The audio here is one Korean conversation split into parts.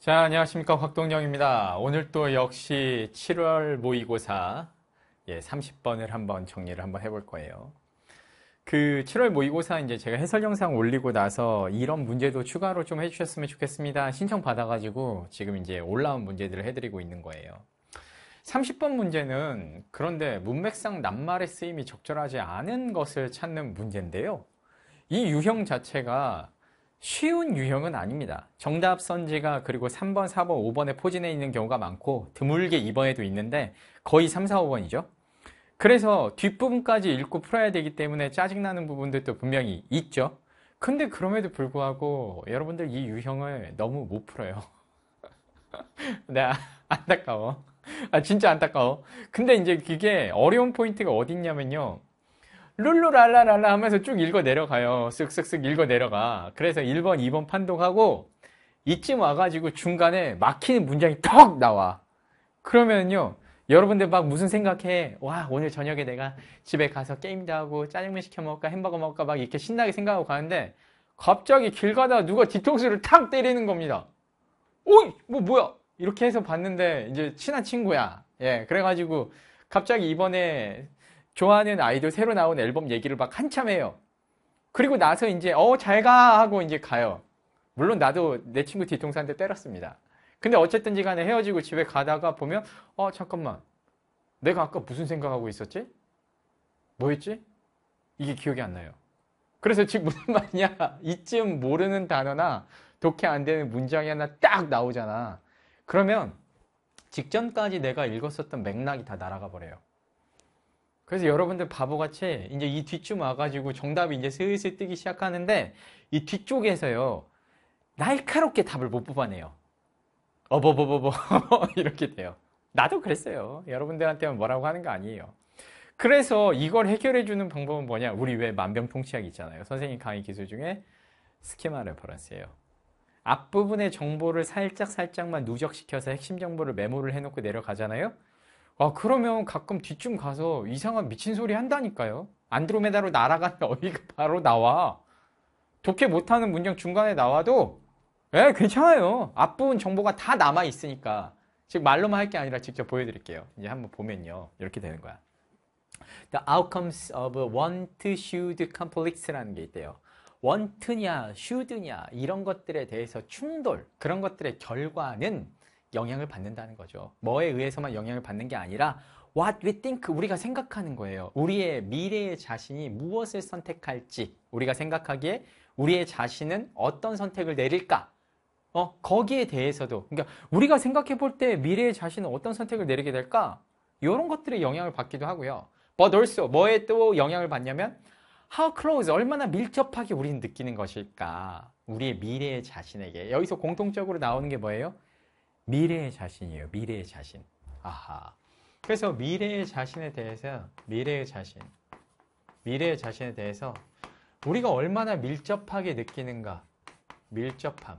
자, 안녕하십니까. 곽동영입니다. 오늘 또 역시 7월 모의고사 예, 30번을 한번 정리를 한번 해볼 거예요. 그 7월 모의고사 이제 제가 해설 영상 올리고 나서 이런 문제도 추가로 좀 해주셨으면 좋겠습니다. 신청 받아가지고 지금 이제 올라온 문제들을 해드리고 있는 거예요. 30번 문제는 그런데 문맥상 낱말의 쓰임이 적절하지 않은 것을 찾는 문제인데요. 이 유형 자체가 쉬운 유형은 아닙니다. 정답 선지가 그리고 3번, 4번, 5번에 포진해 있는 경우가 많고 드물게 2번에도 있는데 거의 3, 4, 5번이죠. 그래서 뒷부분까지 읽고 풀어야 되기 때문에 짜증나는 부분들도 분명히 있죠. 근데 그럼에도 불구하고 여러분들 이 유형을 너무 못 풀어요. 네, 안타까워. 아 진짜 안타까워. 근데 이제 그게 어려운 포인트가 어딨냐면요 룰루랄라랄라 하면서 쭉 읽어 내려가요. 쓱쓱쓱 읽어 내려가. 그래서 1번, 2번 판독하고 이쯤 와가지고 중간에 막히는 문장이 턱 나와. 그러면요. 여러분들 막 무슨 생각해? 와, 오늘 저녁에 내가 집에 가서 게임도 하고 짜장면 시켜 먹을까? 햄버거 먹을까? 막 이렇게 신나게 생각하고 가는데 갑자기 길 가다가 누가 뒤통수를 탁 때리는 겁니다. 오이! 뭐 뭐야? 이렇게 해서 봤는데 이제 친한 친구야. 예, 그래가지고 갑자기 이번에 좋아하는 아이돌 새로 나온 앨범 얘기를 막 한참 해요. 그리고 나서 이제 어 잘 가 하고 이제 가요. 물론 나도 내 친구 뒤통수한테 때렸습니다. 근데 어쨌든지 간에 헤어지고 집에 가다가 보면 어 잠깐만 내가 아까 무슨 생각하고 있었지? 뭐였지? 이게 기억이 안 나요. 그래서 지금 무슨 말이냐? 이쯤 모르는 단어나 독해 안 되는 문장이 하나 딱 나오잖아. 그러면 직전까지 내가 읽었었던 맥락이 다 날아가 버려요. 그래서 여러분들 바보같이 이제 이뒷쯤 와가지고 정답이 이제 슬슬 뜨기 시작하는데 이 뒤쪽에서요 날카롭게 답을 못 뽑아내요. 어버버버버 뭐, 뭐, 뭐, 이렇게 돼요. 나도 그랬어요. 여러분들한테만 뭐라고 하는 거 아니에요. 그래서 이걸 해결해 주는 방법은 뭐냐? 우리 왜 만병통치약 있잖아요. 선생님 강의 기술 중에 스키마 레퍼런스예요. 앞부분의 정보를 살짝 살짝만 누적시켜서 핵심 정보를 메모를 해놓고 내려가잖아요. 아, 그러면 가끔 뒤쯤 가서 이상한 미친 소리 한다니까요. 안드로메다로 날아가는 어이가 바로 나와. 독해 못하는 문장 중간에 나와도 에 예, 괜찮아요. 앞부분 정보가 다 남아 있으니까. 즉 말로만 할 게 아니라 직접 보여드릴게요. 이제 한번 보면요. 이렇게 되는 거야. The outcomes of want, should, conflicts라는 게 있대요. want냐, should냐 이런 것들에 대해서 충돌, 그런 것들의 결과는 영향을 받는다는 거죠. 뭐에 의해서만 영향을 받는 게 아니라 what we think 우리가 생각하는 거예요. 우리의 미래의 자신이 무엇을 선택할지 우리가 생각하기에 우리의 자신은 어떤 선택을 내릴까? 어, 거기에 대해서도 그러니까 우리가 생각해 볼 때 미래의 자신은 어떤 선택을 내리게 될까? 이런 것들에 영향을 받기도 하고요. But also 뭐에 또 영향을 받냐면 how close 얼마나 밀접하게 우리는 느끼는 것일까? 우리의 미래의 자신에게 여기서 공통적으로 나오는 게 뭐예요? 미래의 자신이에요. 미래의 자신. 아하. 그래서 미래의 자신에 대해서 미래의 자신. 미래의 자신에 대해서 우리가 얼마나 밀접하게 느끼는가. 밀접함.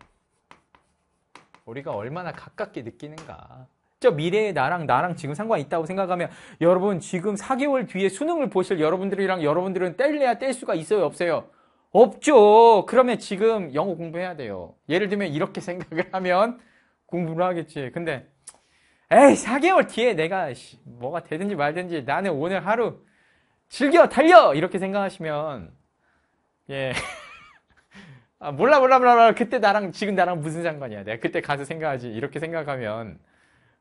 우리가 얼마나 가깝게 느끼는가. 저 미래의 나랑 나랑 지금 상관이 있다고 생각하면 여러분 지금 4개월 뒤에 수능을 보실 여러분들이랑 여러분들은 뗄래야 뗄 수가 있어요 없어요? 없죠. 그러면 지금 영어 공부해야 돼요. 예를 들면 이렇게 생각을 하면 공부를 하겠지. 근데 에이 4개월 뒤에 내가 뭐가 되든지 말든지 나는 오늘 하루 즐겨 달려 이렇게 생각하시면 예. 아, 몰라, 몰라, 몰라, 몰라. 그때 나랑, 지금 나랑 무슨 상관이야. 내가 그때 가서 생각하지. 이렇게 생각하면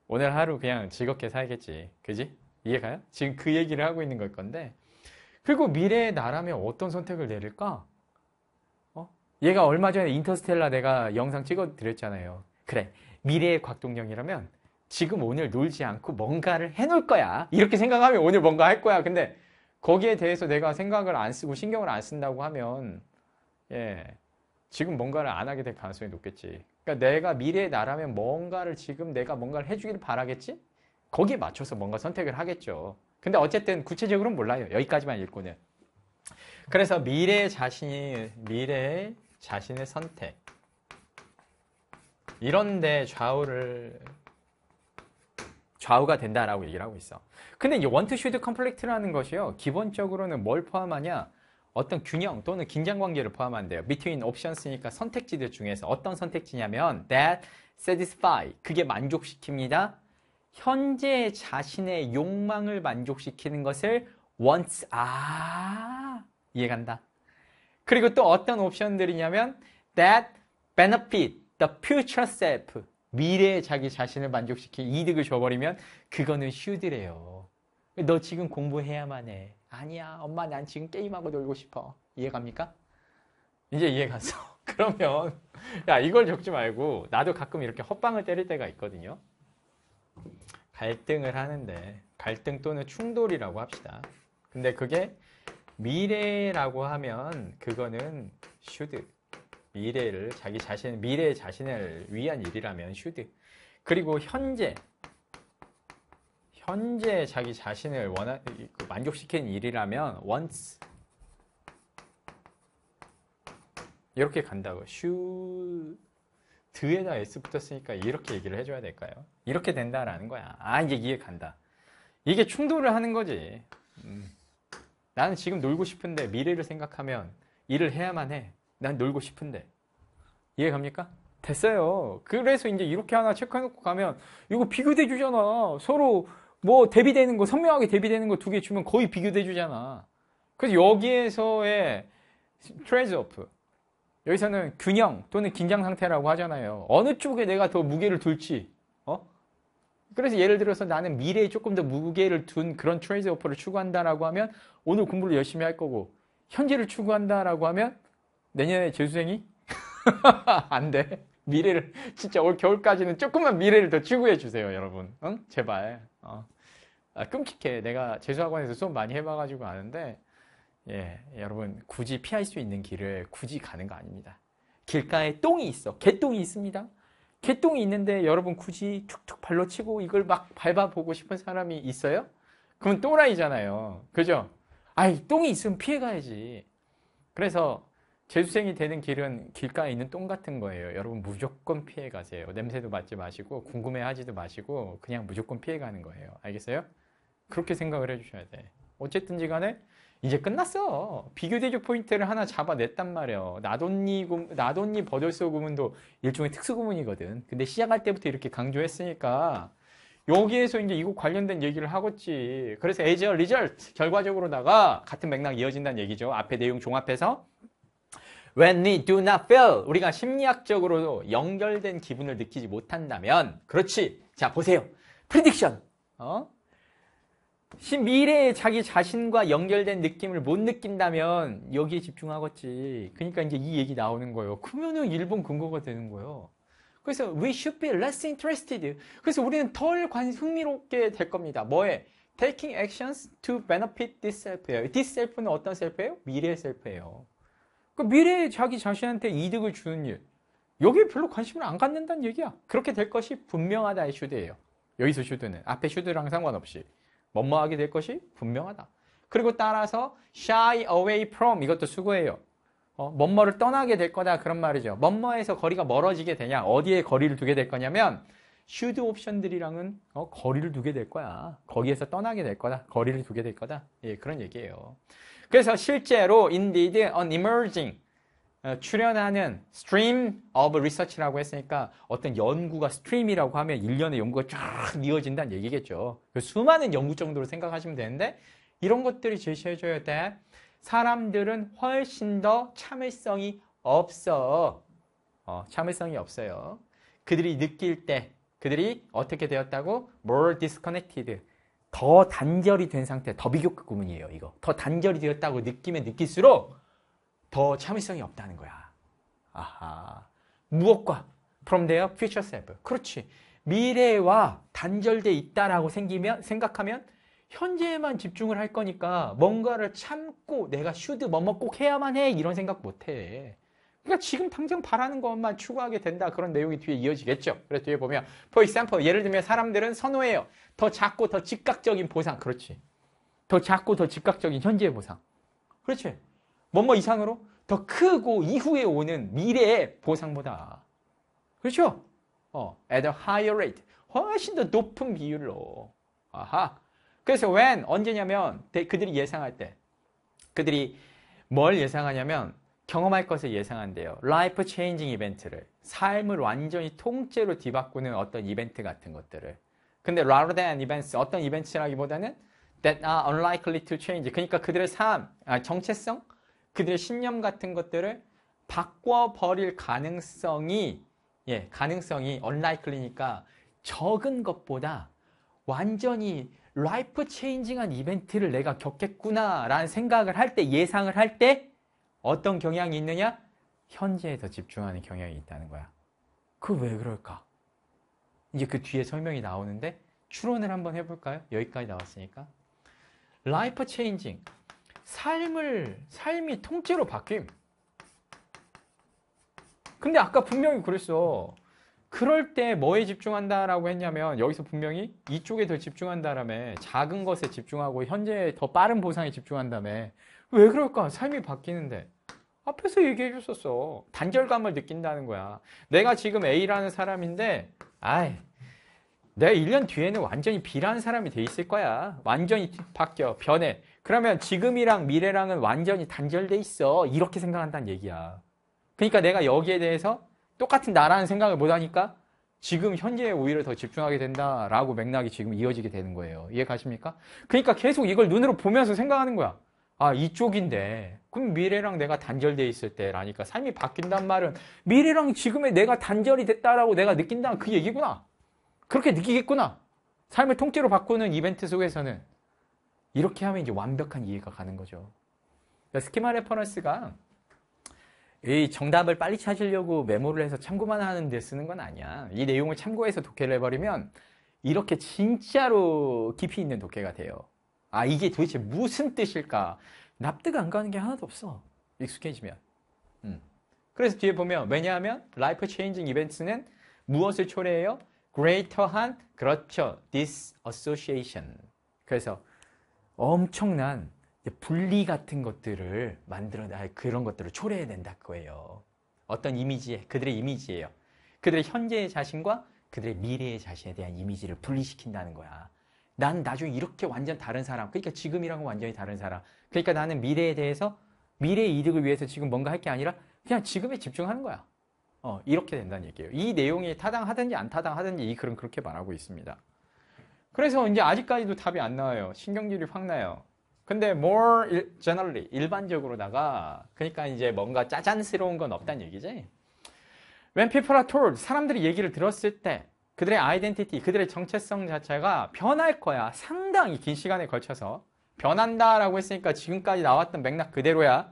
오늘 하루 그냥 즐겁게 살겠지. 그지? 이해가요? 지금 그 얘기를 하고 있는 걸 건데. 그리고 미래의 나라면 어떤 선택을 내릴까? 어? 얘가 얼마 전에 인터스텔라 내가 영상 찍어 드렸잖아요. 그래. 미래의 곽동영이라면 지금 오늘 놀지 않고 뭔가를 해놓을 거야. 이렇게 생각하면 오늘 뭔가 할 거야. 근데 거기에 대해서 내가 생각을 안 쓰고 신경을 안 쓴다고 하면 예 지금 뭔가를 안 하게 될 가능성이 높겠지. 그러니까 내가 미래의 나라면 뭔가를 지금 내가 뭔가를 해주길 바라겠지? 거기에 맞춰서 뭔가 선택을 하겠죠. 근데 어쨌든 구체적으로는 몰라요. 여기까지만 읽고는. 그래서 미래의 자신이 미래의 자신의 선택. 이런데 좌우를 좌우가 된다라고 얘기를 하고 있어. 근데 이 원투 슈드 컴플렉트라는 것이요. 기본적으로는 뭘 포함하냐? 어떤 균형 또는 긴장 관계를 포함한대요. between options니까 선택지들 중에서 어떤 선택지냐면 that satisfy 그게 만족시킵니다. 현재 자신의 욕망을 만족시키는 것을 wants 아 이해간다. 그리고 또 어떤 옵션들이냐면 that benefit the future self, 미래의 자기 자신을 만족시킬 이득을 줘버리면 그거는 슈드래요. 너 지금 공부해야만 해. 아니야, 엄마 난 지금 게임하고 놀고 싶어. 이해갑니까? 이제 이해 가서 그러면 야 이걸 적지 말고 나도 가끔 이렇게 헛방을 때릴 때가 있거든요. 갈등을 하는데 갈등 또는 충돌이라고 합시다. 근데 그게 미래라고 하면 그거는 슈드. 미래를 자기 자신 미래 자신을 위한 일이라면 슈드 그리고 현재 현재 자기 자신을 원하, 만족시킨 일이라면 once 이렇게 간다고 슈 드에다 s 붙었으니까 이렇게 얘기를 해줘야 될까요? 이렇게 된다라는 거야. 아 이게 이해 간다. 이게 충돌을 하는 거지. 음. 나는 지금 놀고 싶은데 미래를 생각하면 일을 해야만 해. 난 놀고 싶은데. 이해 갑니까? 됐어요. 그래서 이제 이렇게 하나 체크해놓고 가면 이거 비교돼 주잖아. 서로 뭐 대비되는 거 선명하게 대비되는 거 두 개 주면 거의 비교돼 주잖아. 그래서 여기에서의 트레즈오프 여기서는 균형 또는 긴장 상태라고 하잖아요. 어느 쪽에 내가 더 무게를 둘지. 어? 그래서 예를 들어서 나는 미래에 조금 더 무게를 둔 그런 트레이드 오퍼를 추구한다라고 하면 오늘 공부를 열심히 할 거고 현재를 추구한다라고 하면 내년에 재수생이? 안 돼. 미래를 진짜 올 겨울까지는 조금만 미래를 더 추구해 주세요, 여러분. 응? 제발. 어. 아, 끔찍해. 내가 재수학원에서 수업 많이 해봐가지고 아는데, 예, 여러분 굳이 피할 수 있는 길을 굳이 가는 거 아닙니다. 길가에 똥이 있어. 개똥이 있습니다. 개똥이 있는데 여러분 굳이 툭툭 발로 치고 이걸 막 밟아보고 싶은 사람이 있어요? 그럼 또라이잖아요. 그죠? 아이, 똥이 있으면 피해가야지. 그래서 재수생이 되는 길은 길가에 있는 똥 같은 거예요. 여러분 무조건 피해 가세요. 냄새도 맡지 마시고 궁금해하지도 마시고 그냥 무조건 피해 가는 거예요. 알겠어요? 그렇게 생각을 해주셔야 돼. 어쨌든지 간에 이제 끝났어. 비교 대조 포인트를 하나 잡아냈단 말이에요. 나돈니, 나돈니 버들소 구문도 일종의 특수 구문이거든. 근데 시작할 때부터 이렇게 강조했으니까 여기에서 이제 이거 관련된 얘기를 하겠지. 그래서 에이저 리 e s 결과적으로다가 같은 맥락 이어진다는 얘기죠. 앞에 내용 종합해서 When we do not feel 우리가 심리학적으로 연결된 기분을 느끼지 못한다면 그렇지 자 보세요 프리딕션 어? 미래에 자기 자신과 연결된 느낌을 못 느낀다면 여기에 집중하겠지 그러니까 이제 이 얘기 나오는 거예요 그러면은 일본 근거가 되는 거예요 그래서 we should be less interested 그래서 우리는 덜 관, 흥미롭게 될 겁니다 뭐에? taking actions to benefit this self예요. this self는 어떤 self예요? 미래 의 self예요. 그 미래에 자기 자신한테 이득을 주는 일 여기에 별로 관심을 안 갖는다는 얘기야 그렇게 될 것이 분명하다의 슈드예요 여기서 슈드는 앞에 슈드랑 상관없이 머뭇하게 될 것이 분명하다 그리고 따라서 shy away from 이것도 수고해요 어, 먼머를 떠나게 될 거다 그런 말이죠 먼머에서 거리가 멀어지게 되냐 어디에 거리를 두게 될 거냐면 슈드 옵션들이랑은 어, 거리를 두게 될 거야 거기에서 떠나게 될 거다 거리를 두게 될 거다 예 그런 얘기예요 그래서 실제로 Indeed an emerging 어, 출연하는 stream of research라고 했으니까 어떤 연구가 stream이라고 하면 1년의 연구가 쫙 이어진다는 얘기겠죠. 그 수많은 연구 정도로 생각하시면 되는데 이런 것들이 제시해줘야 돼. 사람들은 훨씬 더 참을성이 없어. 어, 참을성이 없어요. 그들이 느낄 때 그들이 어떻게 되었다고? more disconnected. 더 단절이 된 상태, 더 비교급 구문이에요, 이거. 더 단절이 되었다고 느끼면 느낄수록 더 참을성이 없다는 거야. 아하. 무엇과? From their future self. 그렇지. 미래와 단절돼 있다라고 생기면, 생각하면 현재에만 집중을 할 거니까 뭔가를 참고 내가 슈드 뭐뭐 꼭 해야만 해 이런 생각 못 해. 그러니까 지금 당장 바라는 것만 추구하게 된다. 그런 내용이 뒤에 이어지겠죠. 그래서 뒤에 보면 for example 예를 들면 사람들은 선호해요. 더 작고 더 즉각적인 보상. 그렇지. 더 작고 더 즉각적인 현재의 보상. 그렇지. 뭐뭐 뭐 이상으로 더 크고 이후에 오는 미래의 보상보다. 그렇죠? 어, at a higher rate. 훨씬 더 높은 비율로. 아하. 그래서 when, 언제냐면, 그들이 예상할 때. 그들이 뭘 예상하냐면, 경험할 것을 예상한대요. 라이프 체인징 이벤트를. 삶을 완전히 통째로 뒤바꾸는 어떤 이벤트 같은 것들을. 근데 rather than events, 어떤 이벤트라기보다는 that are unlikely to change. 그러니까 그들의 삶, 아, 정체성, 그들의 신념 같은 것들을 바꿔버릴 가능성이, 예, 가능성이 unlikely니까 적은 것보다 완전히 라이프 체인징한 이벤트를 내가 겪겠구나라는 생각을 할 때, 예상을 할 때, 어떤 경향이 있느냐? 현재에 더 집중하는 경향이 있다는 거야. 그 왜 그럴까? 이제 그 뒤에 설명이 나오는데 추론을 한번 해볼까요? 여기까지 나왔으니까. 라이프 체인징. 삶을, 삶이 통째로 바뀜. 근데 아까 분명히 그랬어. 그럴 때 뭐에 집중한다라고 했냐면 여기서 분명히 이쪽에 더 집중한다라며 작은 것에 집중하고 현재에 더 빠른 보상에 집중한다며 왜 그럴까? 삶이 바뀌는데. 앞에서 얘기해 줬었어. 단절감을 느낀다는 거야. 내가 지금 A라는 사람인데, 아이, 내가 1년 뒤에는 완전히 B라는 사람이 돼 있을 거야. 완전히 바뀌어, 변해. 그러면 지금이랑 미래랑은 완전히 단절돼 있어. 이렇게 생각한다는 얘기야. 그러니까 내가 여기에 대해서 똑같은 나라는 생각을 못하니까 지금 현재에 오히려 더 집중하게 된다라고 맥락이 지금 이어지게 되는 거예요. 이해 가십니까? 그러니까 계속 이걸 눈으로 보면서 생각하는 거야. 아 이쪽인데 그럼 미래랑 내가 단절돼 있을 때라니까 삶이 바뀐단 말은 미래랑 지금의 내가 단절이 됐다라고 내가 느낀다는 그 얘기구나 그렇게 느끼겠구나 삶을 통째로 바꾸는 이벤트 속에서는 이렇게 하면 이제 완벽한 이해가 가는 거죠 그러니까 스키마 레퍼런스가 이 정답을 빨리 찾으려고 메모를 해서 참고만 하는데 쓰는 건 아니야 이 내용을 참고해서 독해를 해버리면 이렇게 진짜로 깊이 있는 독해가 돼요 아, 이게 도대체 무슨 뜻일까? 납득 안 가는 게 하나도 없어. 익숙해지면. 음. 그래서 뒤에 보면 왜냐하면 life changing events는 무엇을 초래해요? greater한 그렇죠. disassociation. 그래서 엄청난 분리 같은 것들을 만들어야 아, 그런 것들을 초래해야 된다 거예요. 어떤 이미지, 에 그들의 이미지예요. 그들의 현재의 자신과 그들의 미래의 자신에 대한 이미지를 분리시킨다는 거야. 난 나중에 이렇게 완전 다른 사람. 그러니까 지금이랑은 완전히 다른 사람. 그러니까 나는 미래에 대해서 미래의 이득을 위해서 지금 뭔가 할 게 아니라 그냥 지금에 집중하는 거야. 어, 이렇게 된다는 얘기예요. 이 내용이 타당하든지 안 타당하든지 이 글은 그렇게 말하고 있습니다. 그래서 이제 아직까지도 답이 안 나와요. 신경질이 확 나요. 근데 more 일, generally 일반적으로다가 그러니까 이제 뭔가 짜잔스러운 건 없다는 얘기지. When people are told 사람들이 얘기를 들었을 때 그들의 아이덴티티, 그들의 정체성 자체가 변할 거야. 상당히 긴 시간에 걸쳐서. 변한다라고 했으니까 지금까지 나왔던 맥락 그대로야.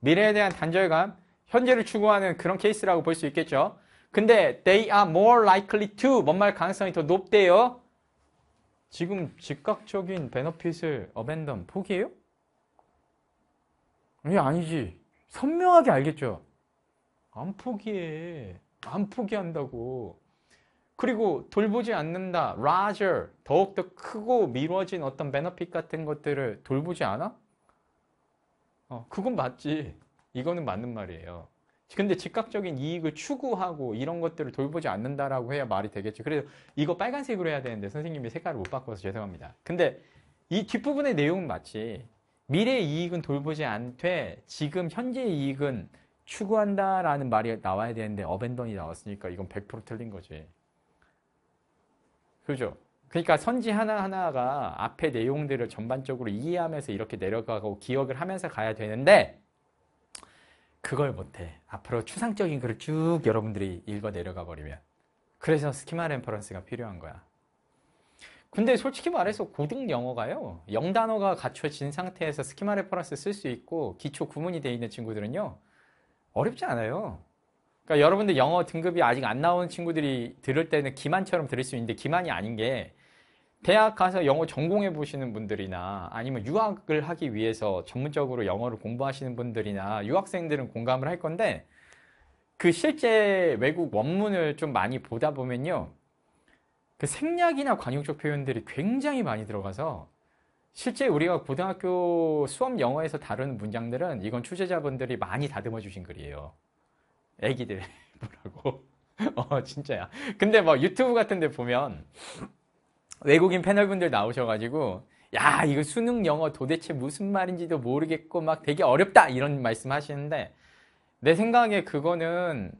미래에 대한 단절감, 현재를 추구하는 그런 케이스라고 볼 수 있겠죠. 근데 they are more likely to 뭔 말 가능성이 더 높대요. 지금 즉각적인 베너핏을 어벤덤 포기해요? 이게 아니지. 선명하게 알겠죠. 안 포기해. 안 포기한다고. 그리고 돌보지 않는다, larger, 더욱더 크고 미뤄진 어떤 베너핏 같은 것들을 돌보지 않아? 어, 그건 맞지. 이거는 맞는 말이에요. 근데 즉각적인 이익을 추구하고 이런 것들을 돌보지 않는다라고 해야 말이 되겠죠. 그래서 이거 빨간색으로 해야 되는데 선생님이 색깔을 못 바꿔서 죄송합니다. 근데 이 뒷부분의 내용은 맞지. 미래의 이익은 돌보지 않되 지금 현재의 이익은 추구한다라는 말이 나와야 되는데 어벤던이 나왔으니까 이건 100% 틀린 거지. 그죠? 그러니까 선지 하나하나가 앞에 내용들을 전반적으로 이해하면서 이렇게 내려가고 기억을 하면서 가야 되는데 그걸 못해. 앞으로 추상적인 글을 쭉 여러분들이 읽어 내려가 버리면. 그래서 스키마 램퍼런스가 필요한 거야. 근데 솔직히 말해서 고등 영어가요. 영단어가 갖춰진 상태에서 스키마 레퍼런스 쓸 수 있고 기초 구문이 돼 있는 친구들은요. 어렵지 않아요. 그러니까 여러분들 영어 등급이 아직 안 나온 친구들이 들을 때는 기만처럼 들을 수 있는데 기만이 아닌 게 대학 가서 영어 전공해 보시는 분들이나 아니면 유학을 하기 위해서 전문적으로 영어를 공부하시는 분들이나 유학생들은 공감을 할 건데 그 실제 외국 원문을 좀 많이 보다 보면요. 그 생략이나 관용적 표현들이 굉장히 많이 들어가서 실제 우리가 고등학교 수업 영어에서 다루는 문장들은 이건 취재자분들이 많이 다듬어 주신 글이에요. 애기들 보라고. 어, 진짜야. 근데 뭐 유튜브 같은 데 보면 외국인 패널분들 나오셔가지고 야, 이거 수능 영어 도대체 무슨 말인지도 모르겠고 막 되게 어렵다 이런 말씀 하시는데 내 생각에 그거는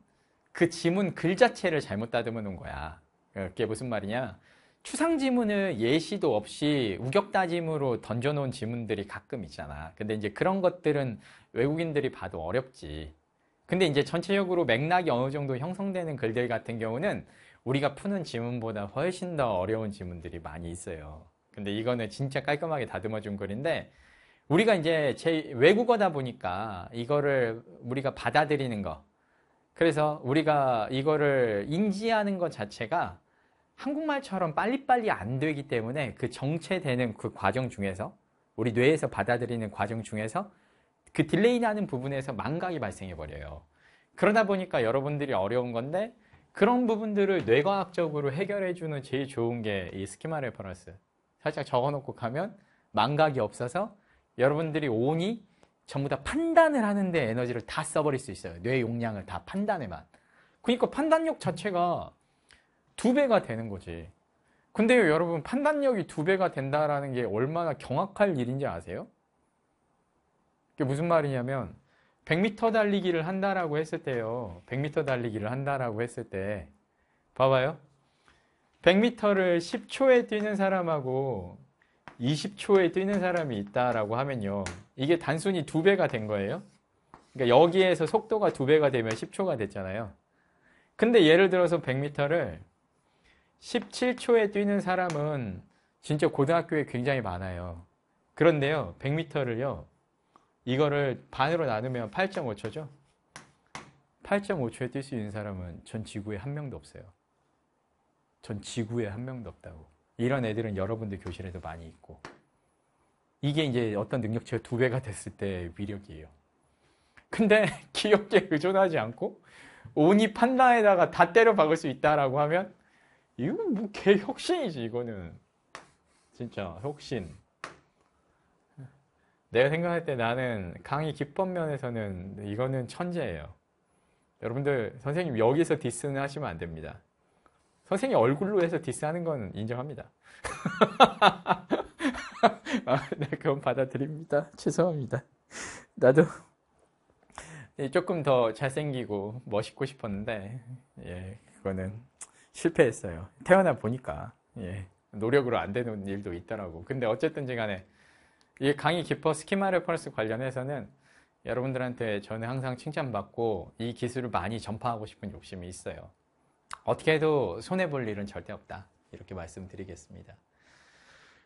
그 지문 글 자체를 잘못 다듬어 놓은 거야. 그게 무슨 말이냐? 추상 지문을 예시도 없이 우격 다짐으로 던져 놓은 지문들이 가끔 있잖아. 근데 이제 그런 것들은 외국인들이 봐도 어렵지. 근데 이제 전체적으로 맥락이 어느 정도 형성되는 글들 같은 경우는 우리가 푸는 지문보다 훨씬 더 어려운 지문들이 많이 있어요. 근데 이거는 진짜 깔끔하게 다듬어 준 글인데 우리가 이제 제 외국어다 보니까 이거를 우리가 받아들이는 거 그래서 우리가 이거를 인지하는 것 자체가 한국말처럼 빨리빨리 안 되기 때문에 그 정체되는 그 과정 중에서 우리 뇌에서 받아들이는 과정 중에서 그딜레이나는 부분에서 망각이 발생해 버려요. 그러다 보니까 여러분들이 어려운 건데 그런 부분들을 뇌과학적으로 해결해 주는 제일 좋은 게 이 스키마 레퍼런스. 살짝 적어 놓고 가면 망각이 없어서 여러분들이 오니 전부 다 판단을 하는데 에너지를 다 써버릴 수 있어요. 뇌 용량을 다 판단에만. 그러니까 판단력 자체가 두 배가 되는 거지. 근데 여러분, 판단력이 두 배가 된다라는 게 얼마나 경악할 일인지 아세요? 그게 무슨 말이냐면 100m 달리기를 한다라고 했을 때요. 100m 달리기를 한다라고 했을 때 봐봐요. 100m를 10초에 뛰는 사람하고 20초에 뛰는 사람이 있다라고 하면요. 이게 단순히 두 배가 된 거예요. 그러니까 여기에서 속도가 두 배가 되면 10초가 됐잖아요. 근데 예를 들어서 100m를 17초에 뛰는 사람은 진짜 고등학교에 굉장히 많아요. 그런데요, 100m를요, 이거를 반으로 나누면 8.5초죠? 8.5초에 뛸 수 있는 사람은 전 지구에 한 명도 없어요. 전 지구에 한 명도 없다고. 이런 애들은 여러분들 교실에도 많이 있고. 이게 이제 어떤 능력치가 두 배가 됐을 때 위력이에요. 근데 귀엽게 의존하지 않고 온이 판단에다가 다 때려 박을 수 있다라고 하면 이건뭐 개혁신이지 이거는 진짜 혁신 내가 생각할 때 나는 강의 기법 면에서는 이거는 천재예요. 여러분들 선생님 여기서 디스는 하시면 안 됩니다. 선생님 얼굴로 해서 디스하는 건 인정합니다. 아, 네, 그건 받아들입니다. 죄송합니다. 나도 조금 더 잘생기고 멋있고 싶었는데 예, 그거는 실패했어요. 태어나 보니까 예, 노력으로 안 되는 일도 있더라고. 근데 어쨌든 간에 이 강의 기법 스키마 레퍼런스 관련해서는 여러분들한테 저는 항상 칭찬받고 이 기술을 많이 전파하고 싶은 욕심이 있어요. 어떻게 해도 손해볼 일은 절대 없다. 이렇게 말씀드리겠습니다.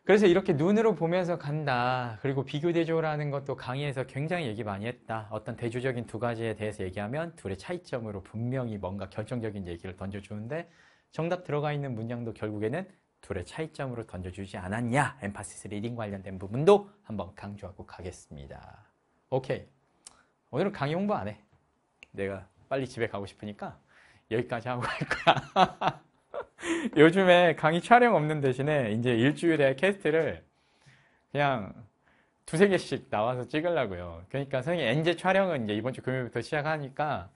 그래서 이렇게 눈으로 보면서 간다. 그리고 비교대조라는 것도 강의에서 굉장히 얘기 많이 했다. 어떤 대조적인 두 가지에 대해서 얘기하면 둘의 차이점으로 분명히 뭔가 결정적인 얘기를 던져주는데 정답 들어가 있는 문양도 결국에는 둘의 차이점으로 던져주지 않았냐 엠파시스 리딩 관련된 부분도 한번 강조하고 가겠습니다. 오케이 오늘은 강의 홍보 안 해. 내가 빨리 집에 가고 싶으니까 여기까지 하고 갈 거야. 요즘에 강의 촬영 없는 대신에 이제 일주일에 캐스트를 그냥 두세 개씩 나와서 찍으려고요. 그러니까 선생님 엔제 촬영은 이제 이번 주 금요일부터 시작하니까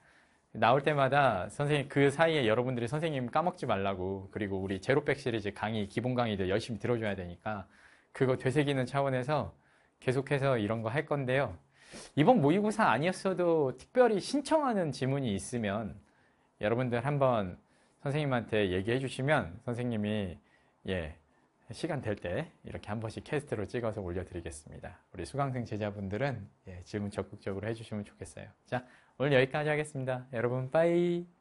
나올 때마다 선생님 그 사이에 여러분들이 선생님 까먹지 말라고 그리고 우리 제로백 시리즈 강의 기본 강의들 열심히 들어줘야 되니까 그거 되새기는 차원에서 계속해서 이런 거 할 건데요. 이번 모의고사 아니었어도 특별히 신청하는 지문이 있으면 여러분들 한번 선생님한테 얘기해 주시면 선생님이 예 시간 될 때 이렇게 한 번씩 캐스트로 찍어서 올려드리겠습니다. 우리 수강생 제자분들은 예, 질문 적극적으로 해주시면 좋겠어요. 자, 오늘 여기까지 하겠습니다. 여러분 빠이